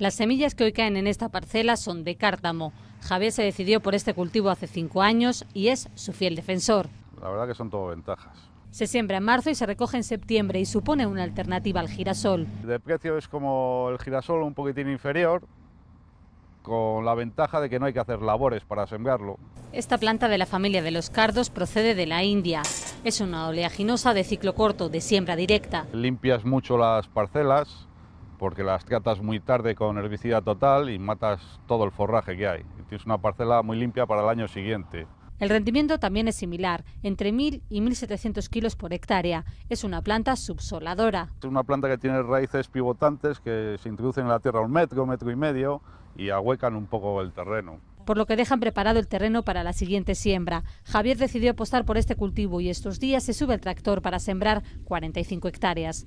Las semillas que hoy caen en esta parcela son de cártamo. Javier se decidió por este cultivo hace cinco años y es su fiel defensor. La verdad que son todo ventajas. Se siembra en marzo y se recoge en septiembre y supone una alternativa al girasol. De precio es como el girasol un poquitín inferior, con la ventaja de que no hay que hacer labores para sembrarlo. Esta planta de la familia de los cardos procede de la India. Es una oleaginosa de ciclo corto, de siembra directa. Limpias mucho las parcelas, porque las tratas muy tarde con herbicida total y matas todo el forraje que hay. Tienes una parcela muy limpia para el año siguiente. El rendimiento también es similar, entre 1.000 y 1.700 kilos por hectárea. Es una planta subsoladora. Es una planta que tiene raíces pivotantes que se introducen en la tierra un metro, metro y medio y ahuecan un poco el terreno. Por lo que dejan preparado el terreno para la siguiente siembra. Javier decidió apostar por este cultivo y estos días se sube el tractor para sembrar 45 hectáreas.